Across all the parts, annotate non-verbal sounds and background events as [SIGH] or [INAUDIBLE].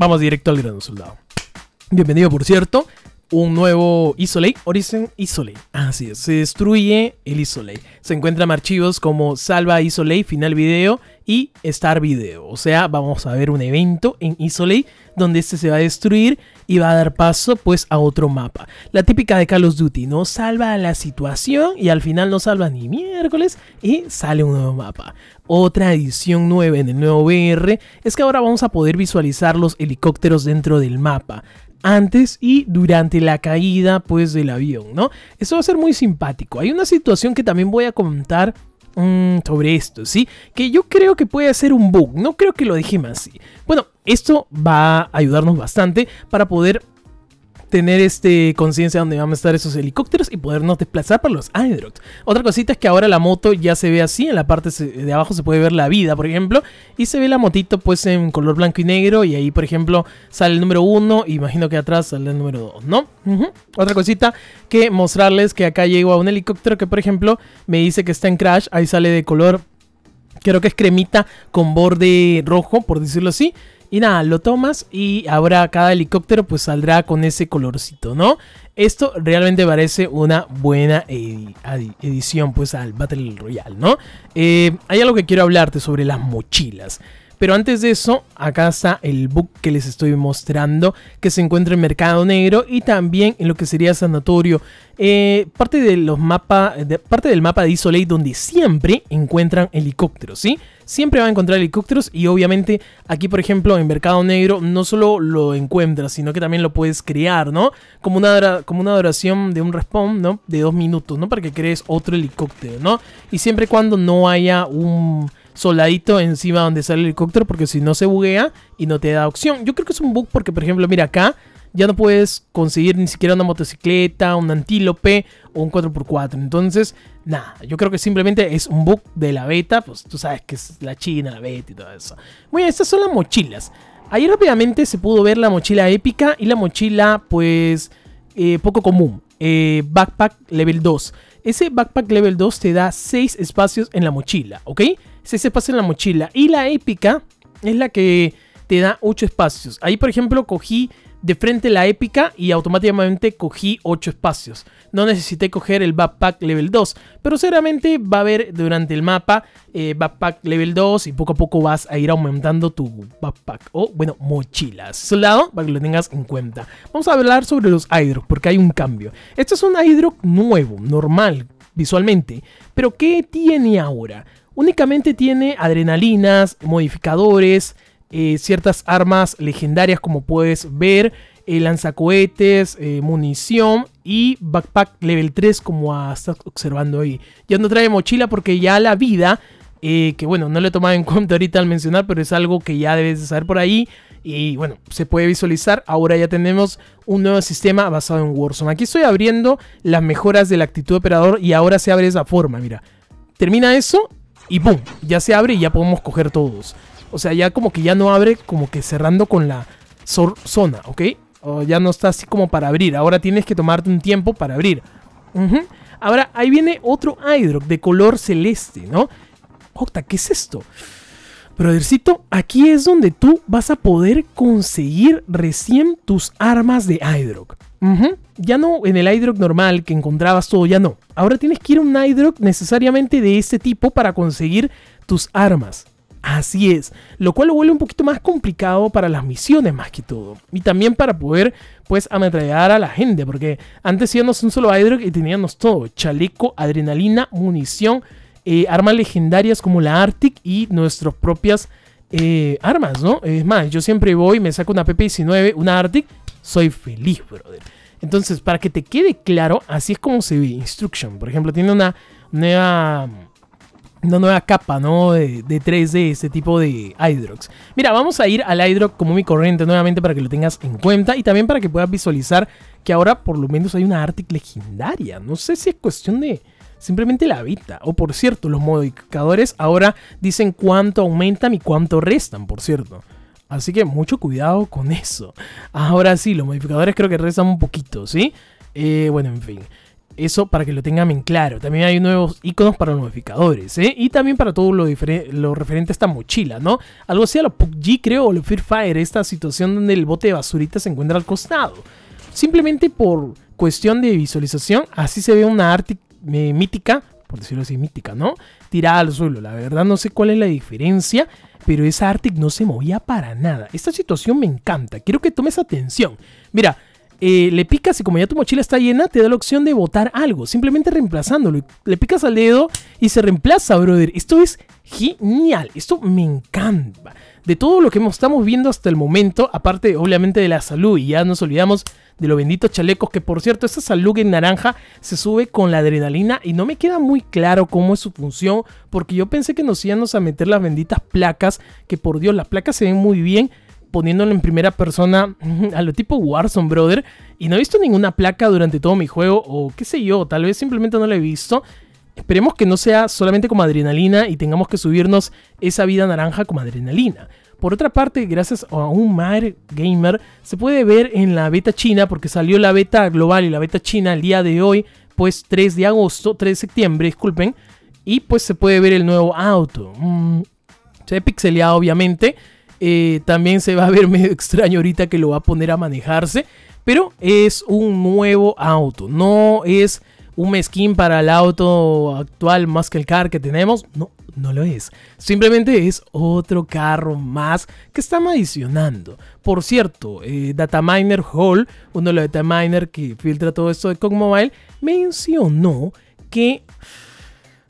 Vamos directo al gran soldado. Bienvenido, por cierto, un nuevo Isolate, Horizon Isolate. Así es, se destruye el Isolate. Se encuentran archivos como Salva Isolate, Final Video y Star Video. O sea, vamos a ver un evento en Isolate donde este se va a destruir y va a dar paso pues a otro mapa. La típica de Call of Duty, no salva la situación y al final no salva ni miércoles y sale un nuevo mapa. Otra edición nueva en el nuevo VR es que ahora vamos a poder visualizar los helicópteros dentro del mapa antes y durante la caída pues del avión, ¿no? Eso va a ser muy simpático. Hay una situación que también voy a comentar sobre esto, ¿sí? Que yo creo que puede ser un bug, no creo que lo dejemos así. Bueno, esto va a ayudarnos bastante para poder tener este conciencia de dónde van a estar esos helicópteros y podernos desplazar por los Android. Otra cosita es que ahora la moto ya se ve así, en la parte de abajo se puede ver la vida, por ejemplo, y se ve la motito pues en color blanco y negro y ahí, por ejemplo, sale el número 1, imagino que atrás sale el número 2, ¿no? Otra cosita que mostrarles que acá llego a un helicóptero que, por ejemplo, me dice que está en crash, ahí sale de color creo que es cremita con borde rojo, por decirlo así. Y nada, lo tomas y ahora cada helicóptero pues saldrá con ese colorcito, ¿no? Esto realmente parece una buena edición pues al Battle Royale, ¿no? Eh, hay algo que quiero hablarte sobre las mochilas. Pero antes de eso, acá está el book que les estoy mostrando, que se encuentra en Mercado Negro y también en lo que sería Sanatorio. Eh, parte, de los mapa, parte del mapa de Isolate donde siempre encuentran helicópteros, ¿sí? Siempre va a encontrar helicópteros y obviamente aquí, por ejemplo, en Mercado Negro no solo lo encuentras, sino que también lo puedes crear, ¿no? Como una, como una duración de un respawn, ¿no? De dos minutos, ¿no? Para que crees otro helicóptero, ¿no? Y siempre y cuando no haya un Soladito encima donde sale el helicóptero porque si no se buguea y no te da opción. Yo creo que es un bug porque, por ejemplo, mira acá, ya no puedes conseguir ni siquiera una motocicleta, un antílope o un 4x4. Entonces, nada, yo creo que simplemente es un bug de la beta, pues tú sabes que es la China, la beta y todo eso. bien, estas son las mochilas. Ahí rápidamente se pudo ver la mochila épica y la mochila, pues, eh, poco común. Eh, backpack level 2. Ese backpack level 2 te da 6 espacios en la mochila, ¿ok? Se pasa en la mochila. Y la épica es la que te da 8 espacios. Ahí, por ejemplo, cogí de frente la épica y automáticamente cogí 8 espacios. No necesité coger el backpack level 2, pero seguramente va a haber durante el mapa eh, backpack level 2 y poco a poco vas a ir aumentando tu backpack o, bueno, mochilas. su lado para que lo tengas en cuenta. Vamos a hablar sobre los hidros porque hay un cambio. Este es un hidro nuevo, normal, visualmente. Pero ¿qué tiene ahora? Únicamente tiene adrenalinas, modificadores, eh, ciertas armas legendarias como puedes ver, eh, lanzacohetes, eh, munición y backpack level 3 como estás observando ahí. Ya no trae mochila porque ya la vida, que bueno, no le he tomado en [LAUGHS] cuenta ahorita al mencionar, pero es algo que ya debes de saber por ahí. Y bueno, se puede visualizar. Ahora ya tenemos un nuevo sistema basado en Warzone. Aquí estoy abriendo las mejoras de la actitud de operador y ahora se abre esa forma, mira. Termina eso y ¡boom! Ya se abre y ya podemos coger todos. O sea, ya como que ya no abre como que cerrando con la zona, ¿ok? O ya no está así como para abrir. Ahora tienes que tomarte un tiempo para abrir. Ahora, ahí viene otro Hydrock de color celeste, ¿no? Octa, ¿qué es esto? Brodercito, aquí es donde tú vas a poder conseguir recién tus armas de Hydrock. Ya no en el iDrop normal que encontrabas todo, ya no. Ahora tienes que ir a un iDrop necesariamente de este tipo para conseguir tus armas. Así es, lo cual lo vuelve un poquito más complicado para las misiones más que todo. Y también para poder, pues, ametrallar a la gente, porque antes íbamos un solo iDrop y teníamos todo. Chaleco, adrenalina, munición, eh, armas legendarias como la Arctic y nuestras propias eh, armas, ¿no? Es más, yo siempre voy, me saco una PP-19, una Arctic, soy feliz, brother. Entonces, para que te quede claro, así es como se ve Instruction. Por ejemplo, tiene una nueva, una nueva capa ¿no? de, 3D, este tipo de hydrox. Mira, vamos a ir al Hydrox como mi corriente nuevamente para que lo tengas en cuenta y también para que puedas visualizar que ahora por lo menos hay una Arctic legendaria. No sé si es cuestión de simplemente la vida. O por cierto, los modificadores ahora dicen cuánto aumentan y cuánto restan, por cierto. Así que mucho cuidado con eso. Ahora sí, los modificadores creo que rezan un poquito, ¿sí? Eh, bueno, en fin. Eso para que lo tengan en claro. También hay nuevos iconos para los modificadores, ¿eh? Y también para todo lo, referente a esta mochila, ¿no? Algo así a lo PUBG, creo, o lo Fear Fire, esta situación donde el bote de basurita se encuentra al costado. Simplemente por cuestión de visualización, así se ve una arte eh, mítica por decirlo así, mítica, ¿no? Tirada al suelo. La verdad no sé cuál es la diferencia, pero esa Arctic no se movía para nada. Esta situación me encanta. Quiero que tomes atención. Mira, eh, le picas y como ya tu mochila está llena, te da la opción de botar algo, simplemente reemplazándolo. Le picas al dedo y se reemplaza, brother. Esto es genial. Esto me encanta de todo lo que estamos viendo hasta el momento, aparte obviamente de la salud, y ya nos olvidamos de los benditos chalecos, que por cierto, esta salud en naranja se sube con la adrenalina y no me queda muy claro cómo es su función, porque yo pensé que nos íbamos a meter las benditas placas, que por Dios, las placas se ven muy bien, poniéndolo en primera persona [LAUGHS] a lo tipo Warzone, brother. Y no he visto ninguna placa durante todo mi juego, o qué sé yo, tal vez simplemente no la he visto. Esperemos que no sea solamente como adrenalina y tengamos que subirnos esa vida naranja como adrenalina. Por otra parte, gracias a un Mad Gamer, se puede ver en la beta china, porque salió la beta global y la beta china el día de hoy, pues 3 de agosto, 3 de septiembre, disculpen, y pues se puede ver el nuevo auto. Mm, se ha pixeleado, obviamente. Eh, también se va a ver [LAUGHS] medio extraño ahorita que lo va a poner a manejarse. Pero es un nuevo auto, no es un skin para el auto actual más que el Car que tenemos. No, no lo es. Simplemente es otro carro más que estamos adicionando. Por cierto, eh, Dataminer Hall, uno de los Dataminer que filtra todo esto de Cogmobile, mencionó que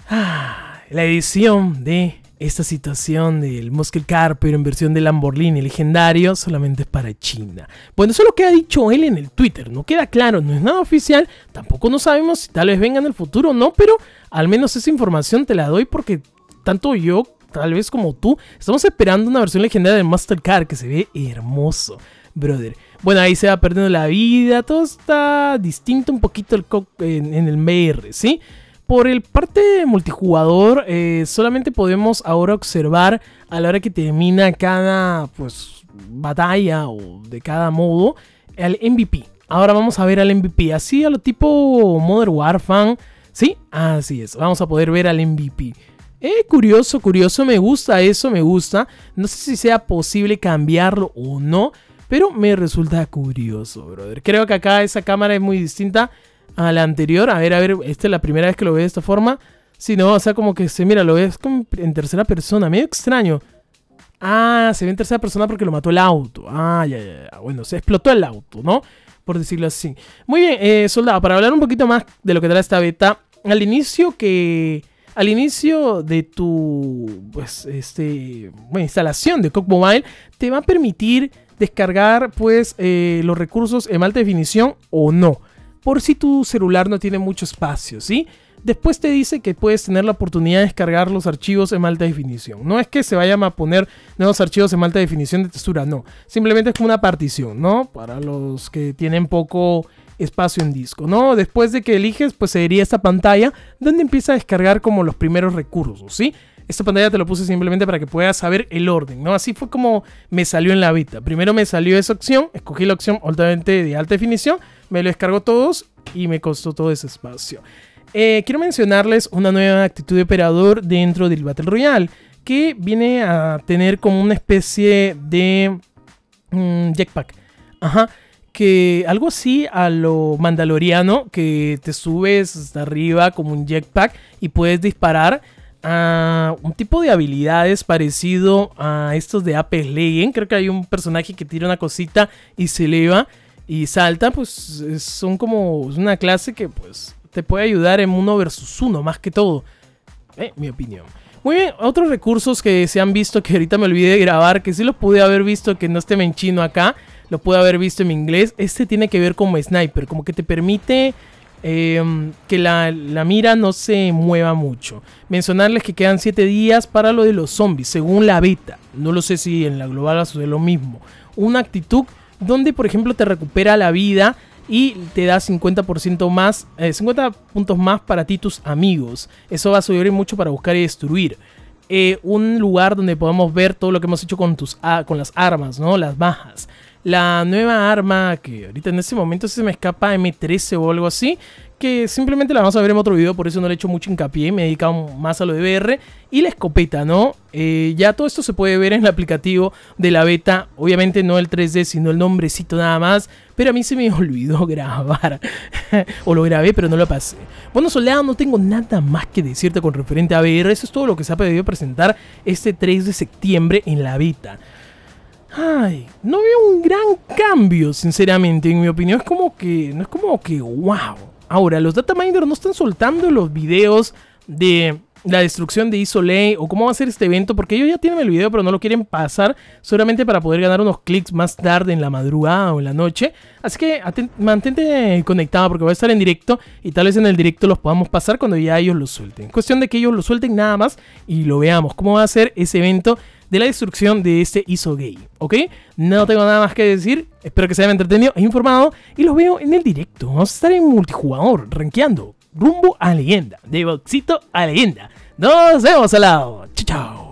ah, la edición de esta situación del Muscle Car, pero en versión del Lamborghini legendario, solamente es para China. Bueno, eso es lo que ha dicho él en el Twitter, no queda claro, no es nada oficial, tampoco no sabemos si tal vez venga en el futuro o no, pero al menos esa información te la doy porque tanto yo, tal vez como tú, estamos esperando una versión legendaria del Muscle Car que se ve hermoso, brother. Bueno, ahí se va perdiendo la vida, todo está distinto un poquito en, el MR, ¿sí? Por el parte multijugador, eh, solamente podemos ahora observar a la hora que termina cada pues, batalla o de cada modo el MVP. Ahora vamos a ver al MVP, así a lo tipo Modern Warfare. Sí, así es, vamos a poder ver al MVP. Eh, curioso, curioso, me gusta eso, me gusta. No sé si sea posible cambiarlo o no, pero me resulta curioso, brother. Creo que acá esa cámara es muy distinta a la anterior. A ver, a ver, esta es la primera vez que lo veo de esta forma. Si no, o sea, como que se mira, lo ves en tercera persona, medio extraño. Ah, se ve en tercera persona porque lo mató el auto. Ah, ya, ya, ya. Bueno, se explotó el auto, ¿no? Por decirlo así. Muy bien, eh, soldado, para hablar un poquito más de lo que trae esta beta, al inicio que. Al inicio de tu pues, este, bueno, instalación de Cockmobile. Mobile, te va a permitir descargar pues, eh, los recursos en alta definición o no por si tu celular no tiene mucho espacio, ¿sí? Después te dice que puedes tener la oportunidad de descargar los archivos en alta definición. No es que se vayan a poner nuevos archivos en alta definición de textura, no. Simplemente es como una partición, ¿no? Para los que tienen poco espacio en disco, ¿no? Después de que eliges, pues se iría esta pantalla donde empieza a descargar como los primeros recursos, ¿sí? Esta pantalla te lo puse simplemente para que puedas saber el orden, ¿no? Así fue como me salió en la Vita. Primero me salió esa opción, escogí la opción altamente de alta definición, me lo descargo todos y me costó todo ese espacio. Eh, quiero mencionarles una nueva actitud de operador dentro del Battle Royale que viene a tener como una especie de Jackpack mm, jetpack. Ajá que algo así a lo mandaloriano, que te subes hasta arriba como un jetpack y puedes disparar a un tipo de habilidades parecido a estos de Apex Legends. Creo que hay un personaje que tira una cosita y se eleva y salta. Pues son como una clase que pues te puede ayudar en uno versus uno más que todo. mi opinión. Muy bien, otros recursos que se han visto que ahorita me olvidé de grabar, que sí lo pude haber visto, que no esté en chino acá, lo pude haber visto en inglés. Este tiene que ver como sniper, como que te permite Em, que la, mira no se mueva mucho. Mencionarles que quedan 7 días para lo de los zombies, según la beta. No lo sé si en la global suceder lo mismo. Una actitud donde, por ejemplo, te recupera la vida y te da 50% más, 50 eh, puntos más para ti tus amigos. Eso va a subir mucho para buscar y destruir. Eh, un lugar donde podamos ver todo lo que hemos hecho con, tus, con las armas, ¿no? Las bajas la nueva arma que ahorita en ese momento se me escapa M13 o algo así, que simplemente la vamos a ver en otro video, por eso no le he hecho mucho hincapié, me he dedicado más a lo de BR Y la escopeta, ¿no? Eh, ya todo esto se puede ver en el aplicativo de la beta, obviamente no el 3D, sino el nombrecito nada más, pero a mí se me [LAUGHS] olvidó grabar, [LAUGHS] o lo grabé pero no lo pasé. Bueno, soldado no tengo nada más que decirte con referente a BR eso es todo lo que se ha podido presentar este 3 de septiembre en la beta. Ay, no veo un gran cambio, sinceramente, en mi opinión. Es como que, no es como que, wow. Ahora, los dataminders no están soltando los videos de la destrucción de Isolay o cómo va a ser este evento, porque ellos ya tienen el video, pero no lo quieren pasar, solamente para poder ganar unos clics más tarde en la madrugada o en la noche. Así que mantente conectado porque va a estar en directo y tal vez en el directo los podamos pasar cuando ya ellos lo suelten. Cuestión de que ellos lo suelten nada más y lo veamos, cómo va a ser ese evento de la destrucción de este ISO gay. ¿Ok? No tengo nada más que decir. Espero que se hayan entretenido e informado. Y los veo en el directo. Vamos a estar en multijugador, rankeando. Rumbo a leyenda. De boxito a leyenda. Nos vemos al lado. Chao, chao.